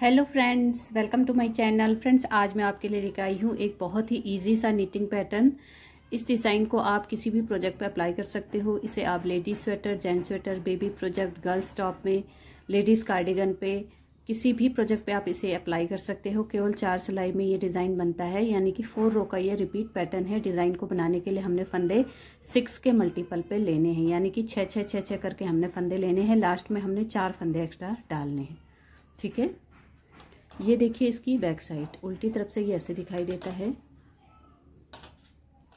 hello friends welcome to my channel friends आज मैं आपके लिए लेकर आई हूँ एक बहुत ही इजी सा नीटिंग पैटर्न इस डिज़ाइन को आप किसी भी प्रोजेक्ट पर अप्लाई कर सकते हो इसे आप ladies sweater gents sweater baby project girls top में लेडीज़ कार्डिगन पे किसी भी प्रोजेक्ट पे आप इसे अप्लाई कर सकते हो केवल चार सिलाई में ये डिज़ाइन बनता है यानी कि फोर रो का ये रिपीट पैटर्न है डिज़ाइन को बनाने के लिए हमने फंदे सिक्स के मल्टीपल पे लेने हैं यानी कि छः छः छः छः करके हमने फंदे लेने हैं लास्ट में हमने चार फंदे एक्स्ट्रा डालने हैं ठीक है ये देखिए इसकी बैक साइड उल्टी तरफ से ये ऐसे दिखाई देता है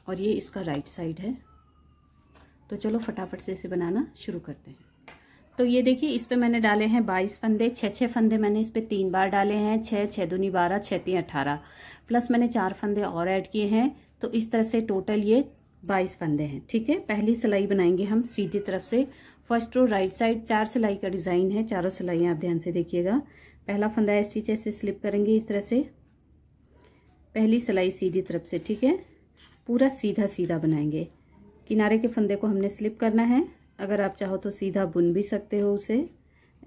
और ये इसका राइट साइड है तो चलो फटाफट से इसे बनाना शुरू करते हैं तो ये देखिए इस पे मैंने डाले हैं बाईस फंदे छः छः फंदे मैंने इस पे तीन बार डाले हैं छः छः दूनी बारह छः तीन अट्ठारह प्लस मैंने चार फंदे और ऐड किए हैं तो इस तरह से टोटल ये बाईस फंदे हैं ठीक है पहली सिलाई बनाएंगे हम सीधी तरफ से फर्स्ट रो राइट साइड चार सिलाई का डिज़ाइन है चारों सिलाई आप ध्यान से देखिएगा पहला फंदा स्टिच ऐसे स्लिप करेंगे इस तरह से पहली सिलाई सीधी तरफ से ठीक है पूरा सीधा सीधा बनाएंगे किनारे के फंदे को हमने स्लिप करना है अगर आप चाहो तो सीधा बुन भी सकते हो उसे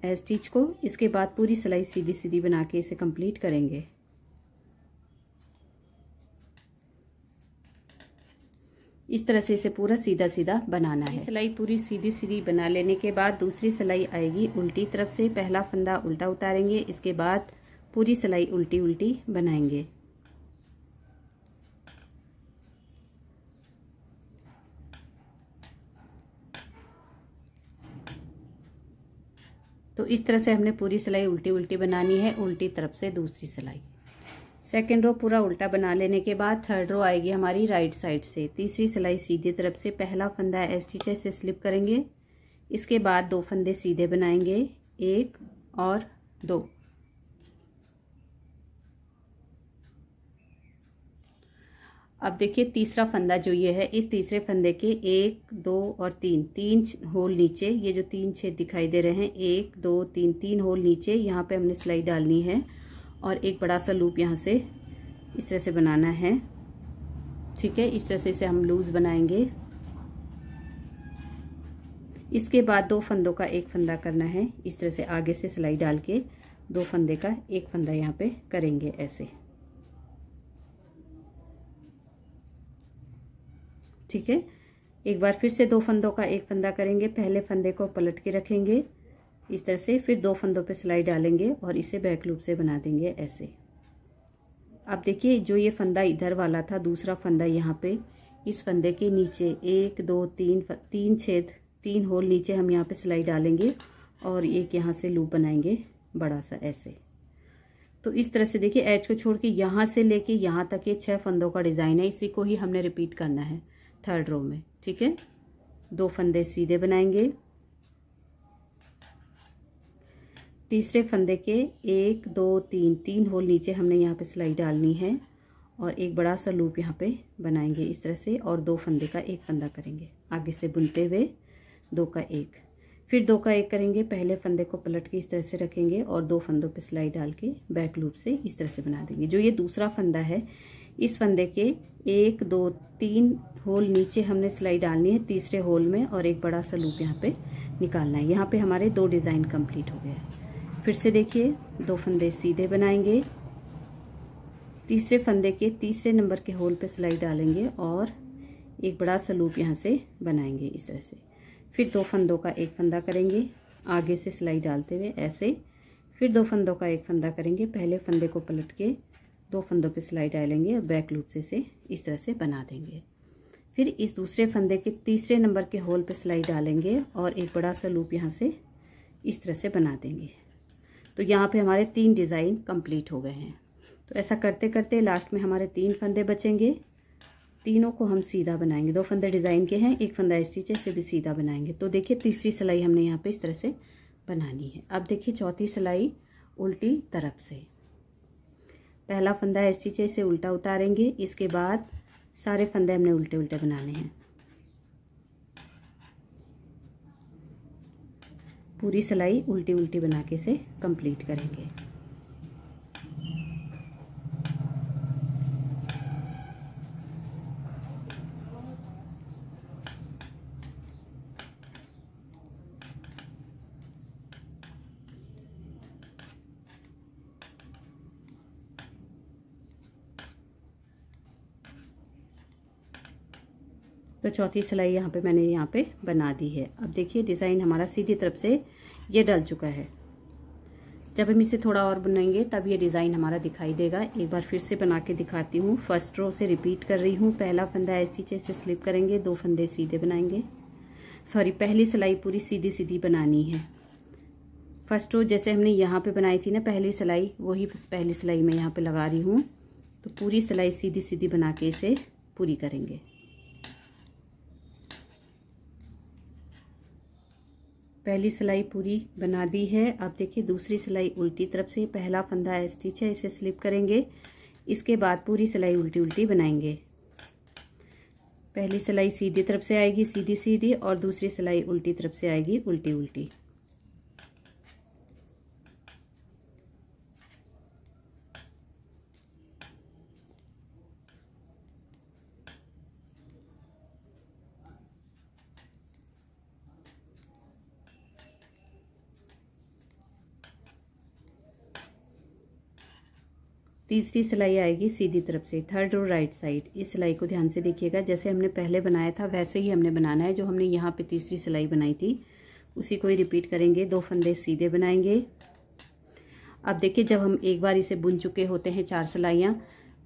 स्टिच को इसके बाद पूरी सिलाई सीधी सीधी बना के इसे कंप्लीट करेंगे इस तरह से इसे पूरा सीधा सीधा बनाना है सिलाई पूरी सीधी सीधी बना लेने के बाद दूसरी सिलाई आएगी उल्टी तरफ से पहला फंदा उल्टा उतारेंगे इसके बाद पूरी सिलाई उल्टी उल्टी बनाएंगे तो इस तरह से हमने पूरी सिलाई उल्टी उल्टी बनानी है उल्टी तरफ से दूसरी सिलाई सेकेंड रो पूरा उल्टा बना लेने के बाद थर्ड रो आएगी हमारी राइट साइड से तीसरी सिलाई सीधे तरफ से पहला फंदा एस टी से स्लिप करेंगे इसके बाद दो फंदे सीधे बनाएंगे एक और दो अब देखिए तीसरा फंदा जो ये है इस तीसरे फंदे के एक दो और तीन तीन होल नीचे ये जो तीन छेद दिखाई दे रहे हैं एक दो तीन तीन होल नीचे यहाँ पे हमने सिलाई डालनी है और एक बड़ा सा लूप यहाँ से इस तरह से बनाना है ठीक है इस तरह से इसे हम लूज़ बनाएंगे इसके बाद दो फंदों का एक फंदा करना है इस तरह से आगे से सिलाई डाल के दो फंदे का एक फंदा यहाँ पे करेंगे ऐसे ठीक है एक बार फिर से दो फंदों का एक फंदा करेंगे पहले फंदे को पलट के रखेंगे इस तरह से फिर दो फंदों पे सिलाई डालेंगे और इसे बैक लूप से बना देंगे ऐसे अब देखिए जो ये फंदा इधर वाला था दूसरा फंदा यहाँ पे इस फंदे के नीचे एक दो तीन तीन छेद तीन होल नीचे हम यहाँ पे सिलाई डालेंगे और एक यहाँ से लूप बनाएंगे बड़ा सा ऐसे तो इस तरह से देखिए एच को छोड़ के यहाँ से लेके यहाँ तक ये छः फंदों का डिज़ाइन है इसी को ही हमने रिपीट करना है थर्ड रो में ठीक है दो फंदे सीधे बनाएंगे तीसरे फंदे के एक दो तीन तीन होल नीचे हमने यहाँ पे सिलाई डालनी है और एक बड़ा सा लूप यहाँ पे बनाएंगे इस तरह से और दो फंदे का एक फंदा करेंगे आगे से बुनते हुए दो का एक फिर दो का एक करेंगे पहले फंदे को पलट के इस तरह से रखेंगे और दो फंदों पे सिलाई डाल के बैक लूप से इस तरह से बना देंगे जो ये दूसरा फंदा है इस फंदे के एक दो तीन होल नीचे हमने सिलाई डालनी है तीसरे होल में और एक बड़ा सा लूप यहाँ पे निकालना है यहाँ पे हमारे दो डिज़ाइन कंप्लीट हो गया है फिर से देखिए दो फंदे सीधे बनाएंगे तीसरे फंदे के तीसरे नंबर के होल पे सिलाई डालेंगे और एक बड़ा सा लूप यहाँ से बनाएंगे इस तरह से फिर दो फंदों का एक फंदा करेंगे आगे से सिलाई डालते हुए ऐसे फिर दो फंदों का एक फंदा करेंगे पहले फंदे को पलट के दो फंदों पे सिलाई डालेंगे और बैक लूप से इसे इस तरह से बना देंगे फिर इस दूसरे फंदे के तीसरे नंबर के होल पर सिलाई डालेंगे और एक बड़ा सा लूप यहाँ से इस तरह से बना देंगे तो यहाँ पे हमारे तीन डिज़ाइन कंप्लीट हो गए हैं तो ऐसा करते करते लास्ट में हमारे तीन फंदे बचेंगे तीनों को हम सीधा बनाएंगे दो फंदे डिज़ाइन के हैं एक फंदा स्टिच से भी सीधा बनाएंगे तो देखिए तीसरी सिलाई हमने यहाँ पे इस तरह से बनानी है अब देखिए चौथी सिलाई उल्टी तरफ से पहला फंदा स्टिच से उल्टा उतारेंगे इसके बाद सारे फंदे हमने उल्टे उल्टे बनाने हैं पूरी सिलाई उल्टी उल्टी बना के इसे कंप्लीट करेंगे तो चौथी सिलाई यहाँ पे मैंने यहाँ पे बना दी है अब देखिए डिज़ाइन हमारा सीधी तरफ से ये डल चुका है जब हम इसे थोड़ा और बनाएंगे तब ये डिज़ाइन हमारा दिखाई देगा एक बार फिर से बना के दिखाती हूँ फर्स्ट रो से रिपीट कर रही हूँ पहला फंदा स्टिच से स्लिप करेंगे दो फंदे सीधे बनाएंगे सॉरी पहली सिलाई पूरी सीधी सीधी बनानी है फर्स्ट रो जैसे हमने यहाँ पे बनाई थी ना पहली सिलाई वही पहली सिलाई मैं यहाँ पे लगा रही हूँ तो पूरी सिलाई सीधी सीधी बना के इसे पूरी करेंगे पहली सिलाई पूरी बना दी है अब देखिए दूसरी सिलाई उल्टी तरफ से पहला फंदा स्टिच है इसे स्लिप करेंगे इसके बाद पूरी सिलाई उल्टी उल्टी बनाएंगे पहली सिलाई सीधी तरफ से आएगी सीधी सीधी और दूसरी सिलाई उल्टी तरफ से आएगी उल्टी उल्टी तीसरी सिलाई आएगी सीधी तरफ से थर्ड और राइट साइड इस सिलाई को ध्यान से देखिएगा जैसे हमने पहले बनाया था वैसे ही हमने बनाना है जो हमने यहाँ पे तीसरी सिलाई बनाई थी उसी को ही रिपीट करेंगे दो फंदे सीधे बनाएंगे अब देखिए जब हम एक बार इसे बुन चुके होते हैं चार सिलाइयाँ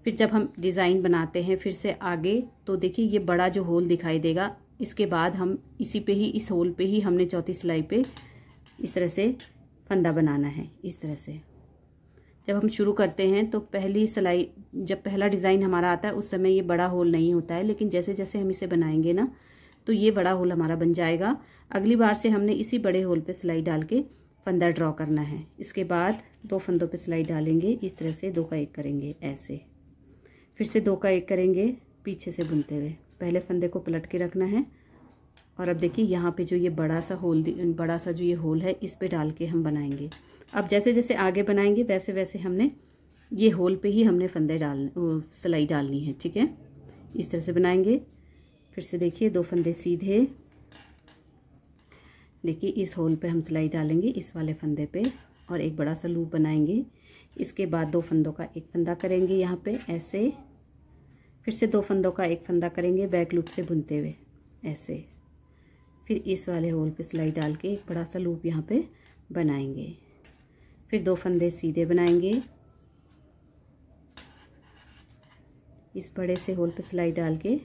फिर जब हम डिज़ाइन बनाते हैं फिर से आगे तो देखिए ये बड़ा जो होल दिखाई देगा इसके बाद हम इसी पे ही इस होल पर ही हमने चौथी सिलाई पर इस तरह से फंदा बनाना है इस तरह से जब हम शुरू करते हैं तो पहली सिलाई जब पहला डिज़ाइन हमारा आता है उस समय ये बड़ा होल नहीं होता है लेकिन जैसे जैसे हम इसे बनाएंगे ना तो ये बड़ा होल हमारा बन जाएगा अगली बार से हमने इसी बड़े होल पे सिलाई डाल के फंदा ड्रॉ करना है इसके बाद दो फंदों पे सिलाई डालेंगे इस तरह से दो का एक करेंगे ऐसे फिर से दो का एक करेंगे पीछे से बुनते हुए पहले फंदे को पलट के रखना है और अब देखिए यहाँ पे जो ये बड़ा सा होल बड़ा सा जो ये होल है इस पे डाल के हम बनाएंगे अब जैसे जैसे आगे बनाएंगे वैसे वैसे हमने ये होल पे ही हमने फंदे डाल सिलाई डालनी है ठीक है इस तरह से बनाएंगे फिर से देखिए दो फंदे सीधे देखिए इस होल पे हम सिलाई डालेंगे इस वाले फंदे पे और एक बड़ा सा लूप बनाएंगे इसके बाद दो फंदों का एक फंदा करेंगे यहाँ पे ऐसे फिर से दो फंदों का एक फंदा करेंगे बैक लूप से बुनते हुए ऐसे फिर इस वाले होल पे सिलाई डाल के एक बड़ा सा लूप यहाँ पे बनाएंगे फिर दो फंदे सीधे बनाएंगे इस बड़े से होल पे सिलाई डाल के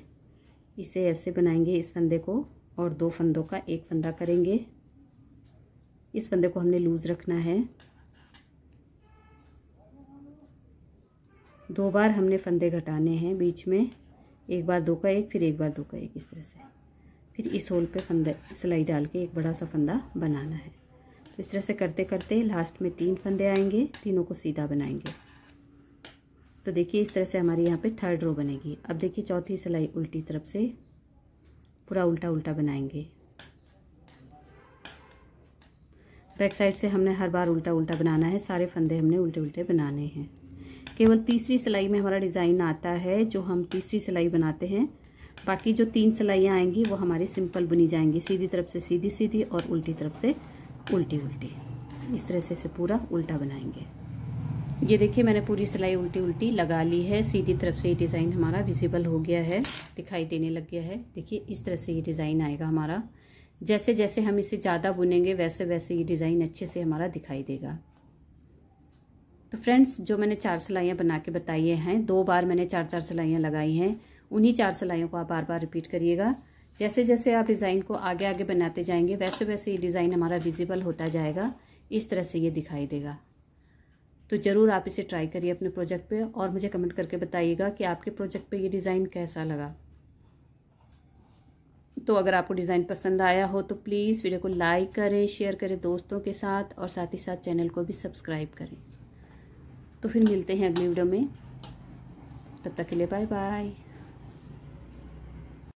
इसे ऐसे बनाएंगे इस फंदे को और दो फंदों का एक फंदा करेंगे इस फंदे को हमने लूज़ रखना है दो बार हमने फंदे घटाने हैं बीच में एक बार दो का एक फिर एक बार दो का एक इस तरह से फिर इस होल पे फंदा सिलाई डाल के एक बड़ा सा फंदा बनाना है तो इस तरह से करते करते लास्ट में तीन फंदे आएंगे तीनों को सीधा बनाएंगे तो देखिए इस तरह से हमारी यहाँ पे थर्ड रो बनेगी अब देखिए चौथी सिलाई उल्टी तरफ से पूरा उल्टा उल्टा बनाएंगे बैक साइड से हमने हर बार उल्टा उल्टा बनाना है सारे फंदे हमने उल्टे उल्टे बनाने हैं केवल तीसरी सिलाई में हमारा डिज़ाइन आता है जो हम तीसरी सिलाई बनाते हैं बाकी जो तीन सिलाइयाँ आएंगी वो हमारी सिंपल बुनी जाएंगी सीधी तरफ से सीधी सीधी और उल्टी तरफ से उल्टी उल्टी इस तरह से इसे पूरा उल्टा बनाएंगे ये देखिए मैंने पूरी सिलाई उल्टी उल्टी लगा ली है सीधी तरफ से ये डिज़ाइन हमारा विजिबल हो गया है दिखाई देने लग गया है देखिए इस तरह से ये डिज़ाइन आएगा हमारा जैसे जैसे हम इसे ज़्यादा बुनेंगे वैसे वैसे ये डिज़ाइन अच्छे से हमारा दिखाई देगा तो फ्रेंड्स जो मैंने चार सिलाइयाँ बना के बताई हैं दो बार मैंने चार चार सिलाइयाँ लगाई हैं उन्हीं चार सिलाइयों को आप बार बार रिपीट करिएगा जैसे जैसे आप डिज़ाइन को आगे आगे बनाते जाएंगे वैसे वैसे ये डिज़ाइन हमारा विजिबल होता जाएगा इस तरह से ये दिखाई देगा तो ज़रूर आप इसे ट्राई करिए अपने प्रोजेक्ट पे और मुझे कमेंट करके बताइएगा कि आपके प्रोजेक्ट पे ये डिज़ाइन कैसा लगा तो अगर आपको डिज़ाइन पसंद आया हो तो प्लीज़ वीडियो को लाइक करें शेयर करें दोस्तों के साथ और साथ ही साथ चैनल को भी सब्सक्राइब करें तो फिर मिलते हैं अगली वीडियो में तब तक के लिए बाय बाय